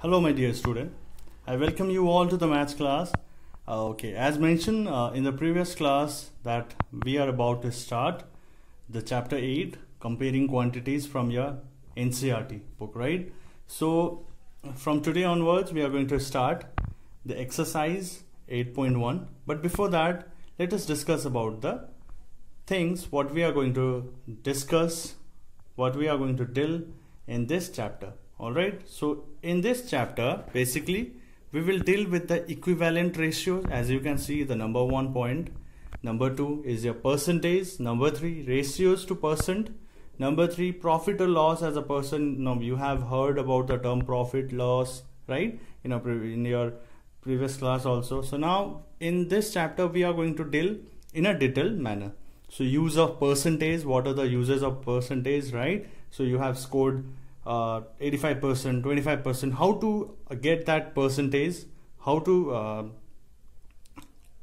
Hello my dear student, I welcome you all to the maths class. Uh, okay, as mentioned uh, in the previous class that we are about to start the chapter 8 comparing quantities from your NCRT book, right? So from today onwards we are going to start the exercise 8.1 but before that let us discuss about the things what we are going to discuss what we are going to deal in this chapter Alright, so in this chapter, basically, we will deal with the equivalent ratios. As you can see, the number one point, number two is your percentage, number three, ratios to percent, number three, profit or loss as a person. Now, you have heard about the term profit loss, right? You know, in your previous class also. So now in this chapter, we are going to deal in a detailed manner. So use of percentage, what are the uses of percentage, right? So you have scored uh, 85%, 25%, how to get that percentage, how to uh,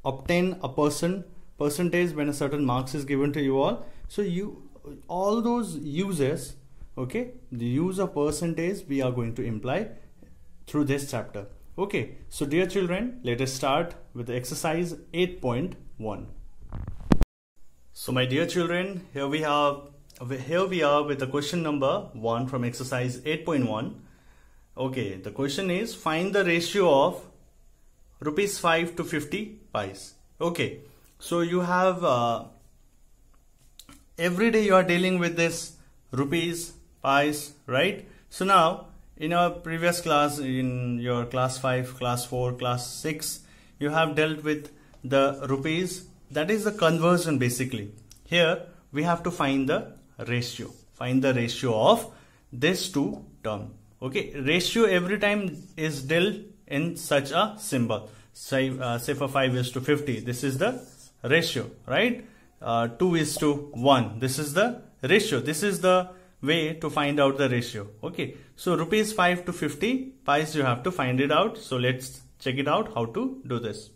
obtain a person percentage when a certain marks is given to you all. So you all those uses, okay, the use of percentage we are going to imply through this chapter. Okay, so dear children, let us start with exercise 8.1. So my dear children, here we have here we are with the question number 1 from exercise 8.1 okay the question is find the ratio of rupees 5 to 50 pies okay so you have uh, every day you are dealing with this rupees pies right so now in our previous class in your class 5 class 4 class 6 you have dealt with the rupees that is the conversion basically here we have to find the ratio find the ratio of this two term okay ratio every time is dealt in such a symbol say uh, say for 5 is to 50 this is the ratio right uh, 2 is to 1 this is the ratio this is the way to find out the ratio okay so rupees 5 to 50 pies you have to find it out so let's check it out how to do this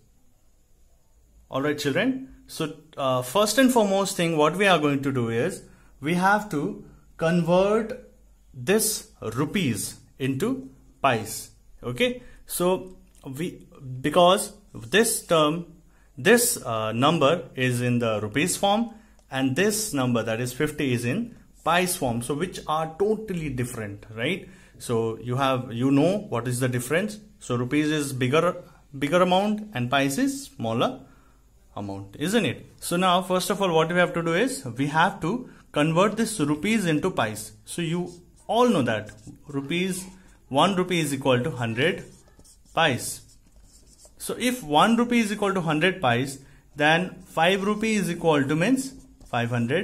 all right children so uh, first and foremost thing what we are going to do is we have to convert this rupees into pies okay so we because this term this uh, number is in the rupees form and this number that is 50 is in pies form so which are totally different right so you have you know what is the difference so rupees is bigger bigger amount and pies is smaller amount isn't it so now first of all what we have to do is we have to convert this rupees into pies. So you all know that rupees 1 rupee is equal to 100 pies. So if 1 rupee is equal to 100 pies, then 5 rupee is equal to means 500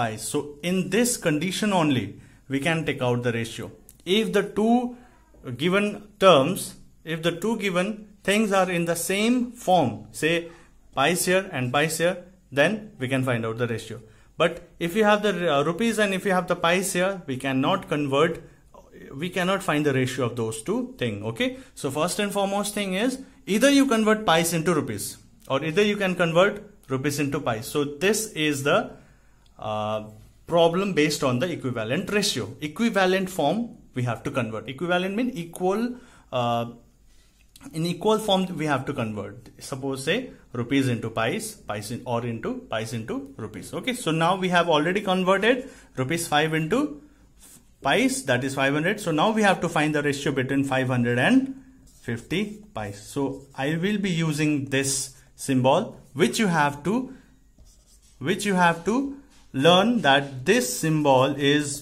pies. So in this condition only, we can take out the ratio. If the two given terms, if the two given things are in the same form, say pies here and pies here, then we can find out the ratio. But if you have the uh, rupees and if you have the pies here, we cannot convert, we cannot find the ratio of those two thing. Okay. So first and foremost thing is either you convert pies into rupees or either you can convert rupees into pies. So this is the uh, problem based on the equivalent ratio. Equivalent form we have to convert. Equivalent mean equal uh, in equal form we have to convert suppose say rupees into pies pies in, or into pies into rupees okay so now we have already converted rupees 5 into pies that is 500 so now we have to find the ratio between 500 and 50 pies so i will be using this symbol which you have to which you have to learn that this symbol is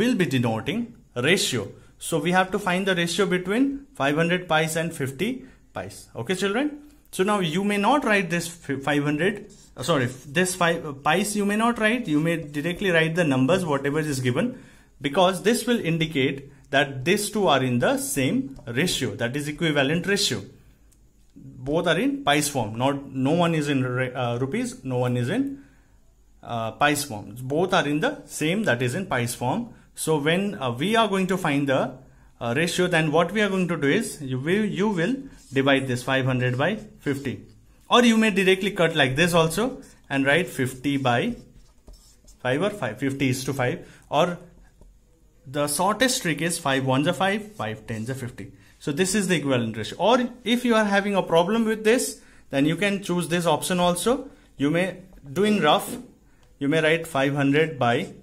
will be denoting ratio so we have to find the ratio between 500 pies and 50 pies. Okay, children. So now you may not write this 500, uh, sorry, this five pies you may not write. You may directly write the numbers, whatever is given, because this will indicate that these two are in the same ratio, that is equivalent ratio. Both are in pies form. Not no one is in uh, rupees, no one is in uh, pies form. Both are in the same, that is in pies form. So when uh, we are going to find the uh, ratio, then what we are going to do is you will, you will divide this 500 by 50. Or you may directly cut like this also and write 50 by 5 or 5. 50 is to 5 or the shortest trick is 5 ones are 5, 5 tens are 50. So this is the equivalent ratio. Or if you are having a problem with this, then you can choose this option also. You may do in rough, you may write 500 by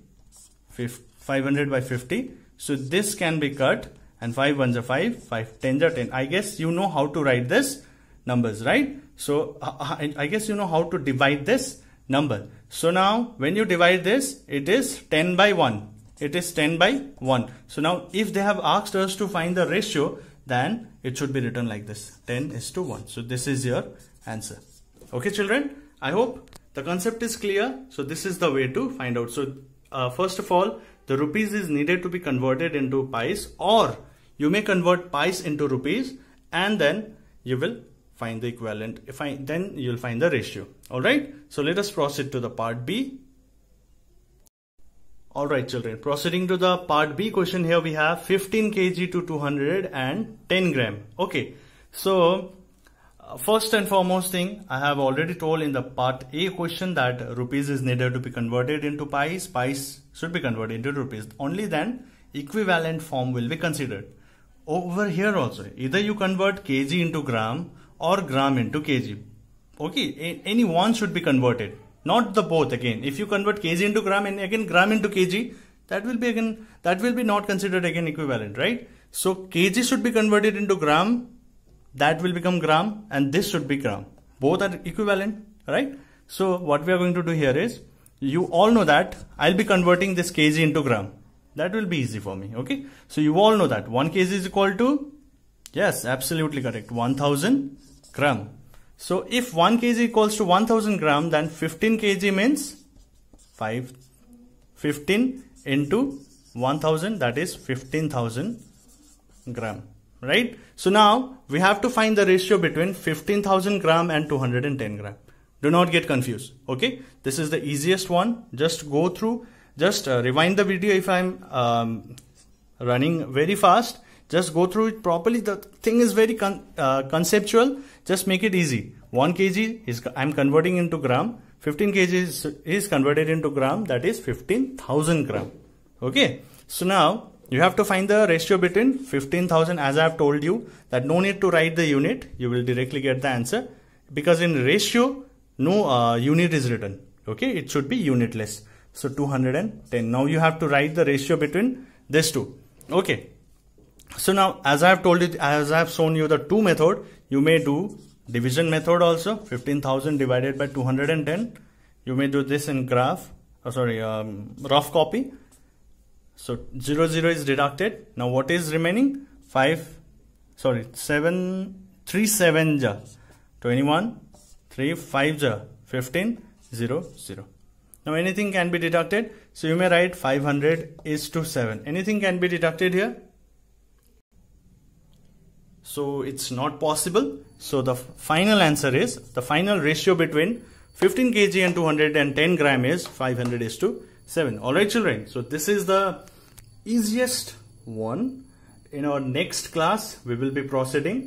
50 500 by 50. So this can be cut and 5 ones are 5, 5 tens are 10. I guess you know how to write this numbers, right? So uh, uh, I guess you know how to divide this number. So now when you divide this, it is 10 by 1. It is 10 by 1. So now if they have asked us to find the ratio, then it should be written like this. 10 is to 1. So this is your answer. Okay children, I hope the concept is clear. So this is the way to find out. So uh, first of all, the rupees is needed to be converted into pies or you may convert pies into rupees and then you will find the equivalent if I then you'll find the ratio all right so let us proceed to the part B all right children proceeding to the part B question here we have 15 kg to 210 gram okay so uh, first and foremost thing I have already told in the part A question that rupees is needed to be converted into pies pies should be converted into rupees. Only then equivalent form will be considered. Over here also, either you convert kg into gram or gram into kg. Okay, any one should be converted, not the both again. If you convert kg into gram and again gram into kg, that will be again, that will be not considered again equivalent, right? So kg should be converted into gram, that will become gram and this should be gram. Both are equivalent, right? So what we are going to do here is you all know that I'll be converting this kg into gram. That will be easy for me. Okay. So you all know that 1 kg is equal to, yes, absolutely correct. 1000 gram. So if 1 kg equals to 1000 gram, then 15 kg means 5, 15 into 1000 that is 15,000 gram. Right. So now we have to find the ratio between 15,000 gram and 210 gram. Do not get confused. Okay. This is the easiest one. Just go through. Just uh, rewind the video if I'm um, running very fast. Just go through it properly. The thing is very con uh, conceptual. Just make it easy. 1 kg is I'm converting into gram. 15 kg is, is converted into gram. That is 15,000 gram. Okay. So now you have to find the ratio between 15,000 as I have told you that no need to write the unit. You will directly get the answer because in ratio no uh, unit is written okay it should be unitless so 210 now you have to write the ratio between these two okay so now as i have told you as i have shown you the two method you may do division method also 15000 divided by 210 you may do this in graph oh, sorry um, rough copy so 0 0 is deducted now what is remaining 5 sorry 7 3 7 21 3 5 0 15 0 0 now anything can be deducted so you may write 500 is to 7 anything can be deducted here so it's not possible so the final answer is the final ratio between 15 kg and 210 gram is 500 is to 7 all right children so this is the easiest one in our next class we will be proceeding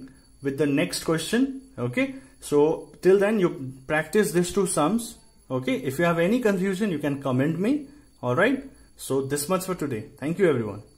with the next question okay so till then you practice these two sums. Okay. If you have any confusion, you can comment me. All right. So this much for today. Thank you everyone.